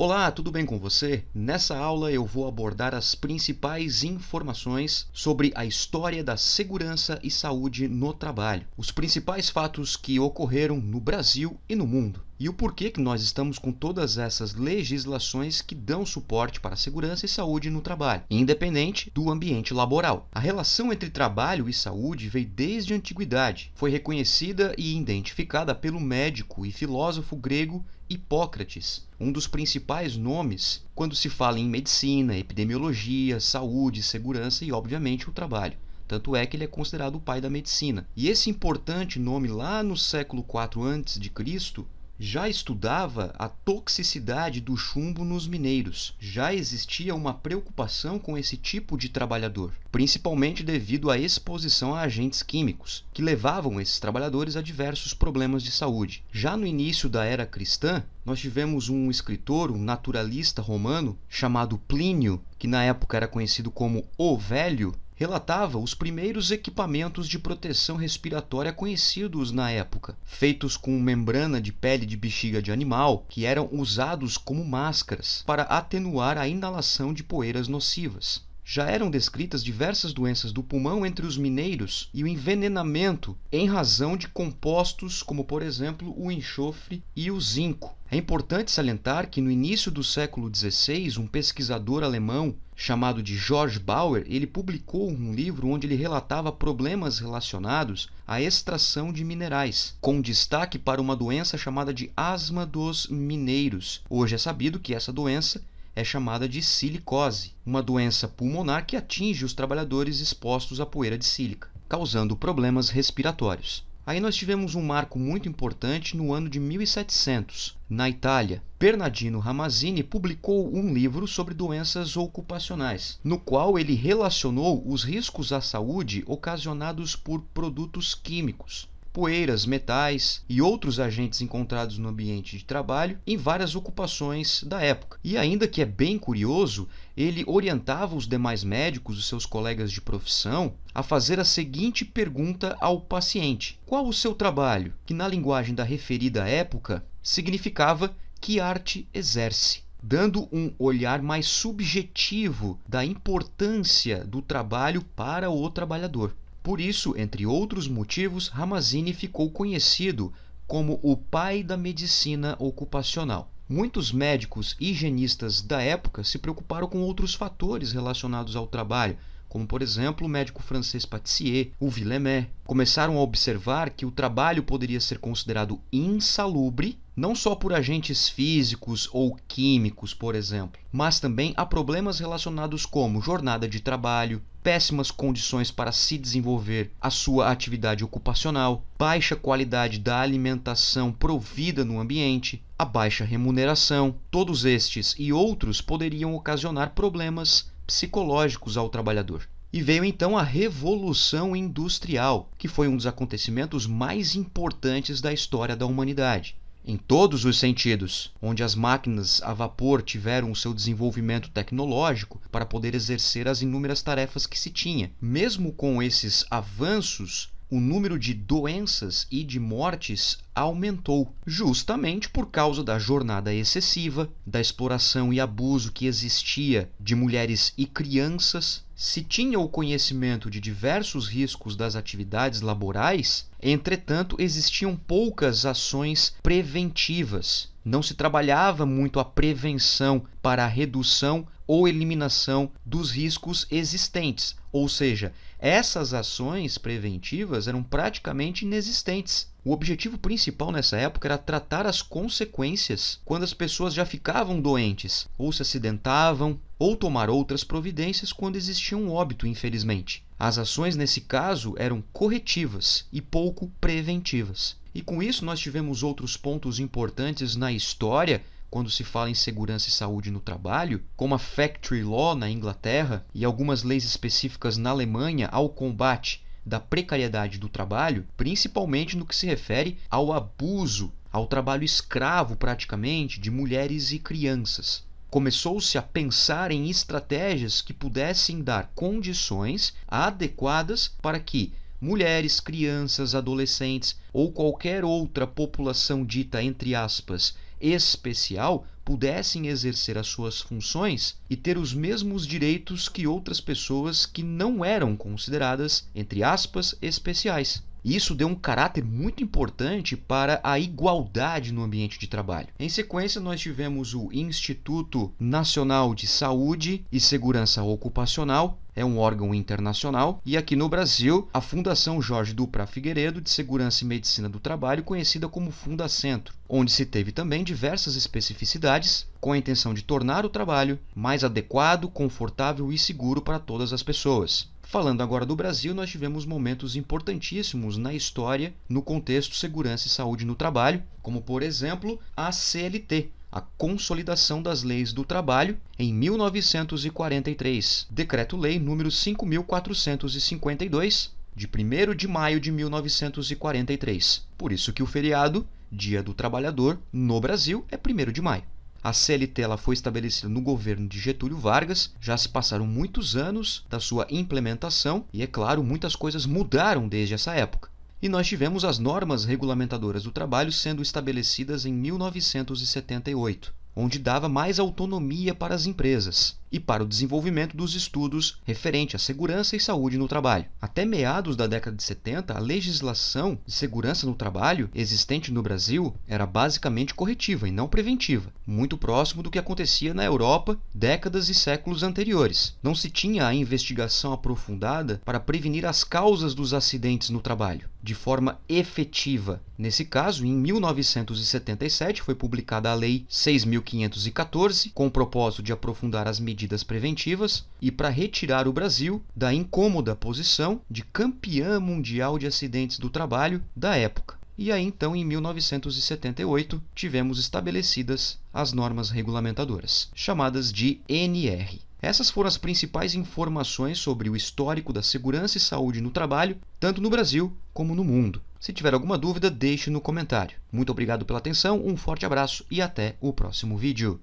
Olá, tudo bem com você? Nessa aula eu vou abordar as principais informações sobre a história da segurança e saúde no trabalho, os principais fatos que ocorreram no Brasil e no mundo e o porquê que nós estamos com todas essas legislações que dão suporte para a segurança e saúde no trabalho, independente do ambiente laboral. A relação entre trabalho e saúde veio desde a antiguidade, foi reconhecida e identificada pelo médico e filósofo grego Hipócrates, um dos principais nomes quando se fala em medicina, epidemiologia, saúde, segurança e, obviamente, o trabalho. Tanto é que ele é considerado o pai da medicina. E esse importante nome lá no século IV a.C já estudava a toxicidade do chumbo nos mineiros. Já existia uma preocupação com esse tipo de trabalhador, principalmente devido à exposição a agentes químicos, que levavam esses trabalhadores a diversos problemas de saúde. Já no início da era cristã, nós tivemos um escritor, um naturalista romano chamado Plínio, que na época era conhecido como O Velho, relatava os primeiros equipamentos de proteção respiratória conhecidos na época, feitos com membrana de pele de bexiga de animal, que eram usados como máscaras para atenuar a inalação de poeiras nocivas já eram descritas diversas doenças do pulmão entre os mineiros e o envenenamento em razão de compostos como, por exemplo, o enxofre e o zinco. É importante salientar que no início do século XVI, um pesquisador alemão chamado de George Bauer, ele publicou um livro onde ele relatava problemas relacionados à extração de minerais, com destaque para uma doença chamada de asma dos mineiros. Hoje é sabido que essa doença é chamada de silicose, uma doença pulmonar que atinge os trabalhadores expostos à poeira de sílica, causando problemas respiratórios. Aí nós tivemos um marco muito importante no ano de 1700, na Itália. Bernardino Ramazzini publicou um livro sobre doenças ocupacionais, no qual ele relacionou os riscos à saúde ocasionados por produtos químicos poeiras, metais e outros agentes encontrados no ambiente de trabalho em várias ocupações da época. E ainda que é bem curioso, ele orientava os demais médicos, os seus colegas de profissão, a fazer a seguinte pergunta ao paciente: Qual o seu trabalho? Que na linguagem da referida época significava que arte exerce dando um olhar mais subjetivo da importância do trabalho para o trabalhador. Por isso, entre outros motivos, Ramazini ficou conhecido como o pai da medicina ocupacional. Muitos médicos higienistas da época se preocuparam com outros fatores relacionados ao trabalho, como por exemplo o médico francês Patissier, o Villemé, começaram a observar que o trabalho poderia ser considerado insalubre não só por agentes físicos ou químicos, por exemplo, mas também a problemas relacionados como jornada de trabalho, péssimas condições para se desenvolver a sua atividade ocupacional, baixa qualidade da alimentação provida no ambiente, a baixa remuneração. Todos estes e outros poderiam ocasionar problemas psicológicos ao trabalhador. E veio então a Revolução Industrial, que foi um dos acontecimentos mais importantes da história da humanidade em todos os sentidos, onde as máquinas a vapor tiveram o seu desenvolvimento tecnológico para poder exercer as inúmeras tarefas que se tinha. Mesmo com esses avanços, o número de doenças e de mortes aumentou, justamente por causa da jornada excessiva, da exploração e abuso que existia de mulheres e crianças se tinha o conhecimento de diversos riscos das atividades laborais, entretanto existiam poucas ações preventivas. Não se trabalhava muito a prevenção para a redução ou eliminação dos riscos existentes, ou seja, essas ações preventivas eram praticamente inexistentes. O objetivo principal nessa época era tratar as consequências quando as pessoas já ficavam doentes, ou se acidentavam, ou tomar outras providências quando existia um óbito, infelizmente. As ações nesse caso eram corretivas e pouco preventivas. E com isso nós tivemos outros pontos importantes na história quando se fala em segurança e saúde no trabalho, como a Factory Law na Inglaterra e algumas leis específicas na Alemanha ao combate da precariedade do trabalho, principalmente no que se refere ao abuso, ao trabalho escravo praticamente de mulheres e crianças começou-se a pensar em estratégias que pudessem dar condições adequadas para que mulheres, crianças, adolescentes ou qualquer outra população dita entre aspas especial pudessem exercer as suas funções e ter os mesmos direitos que outras pessoas que não eram consideradas entre aspas especiais. Isso deu um caráter muito importante para a igualdade no ambiente de trabalho. Em sequência, nós tivemos o Instituto Nacional de Saúde e Segurança Ocupacional, é um órgão internacional, e aqui no Brasil, a Fundação Jorge Dupra Figueiredo de Segurança e Medicina do Trabalho, conhecida como Fundacentro, onde se teve também diversas especificidades com a intenção de tornar o trabalho mais adequado, confortável e seguro para todas as pessoas. Falando agora do Brasil, nós tivemos momentos importantíssimos na história no contexto segurança e saúde no trabalho, como por exemplo a CLT, a Consolidação das Leis do Trabalho, em 1943, Decreto-Lei número 5452, de 1 de maio de 1943. Por isso que o feriado Dia do Trabalhador no Brasil é 1 de maio. A CLT ela foi estabelecida no governo de Getúlio Vargas, já se passaram muitos anos da sua implementação e, é claro, muitas coisas mudaram desde essa época. E nós tivemos as normas regulamentadoras do trabalho sendo estabelecidas em 1978, onde dava mais autonomia para as empresas e para o desenvolvimento dos estudos referente à segurança e saúde no trabalho. Até meados da década de 70, a legislação de segurança no trabalho existente no Brasil era basicamente corretiva e não preventiva, muito próximo do que acontecia na Europa décadas e séculos anteriores. Não se tinha a investigação aprofundada para prevenir as causas dos acidentes no trabalho de forma efetiva. Nesse caso, em 1977 foi publicada a Lei 6514 com o propósito de aprofundar as medidas medidas preventivas e para retirar o Brasil da incômoda posição de campeã mundial de acidentes do trabalho da época. E aí então, em 1978, tivemos estabelecidas as normas regulamentadoras, chamadas de NR. Essas foram as principais informações sobre o histórico da segurança e saúde no trabalho, tanto no Brasil como no mundo. Se tiver alguma dúvida, deixe no comentário. Muito obrigado pela atenção, um forte abraço e até o próximo vídeo.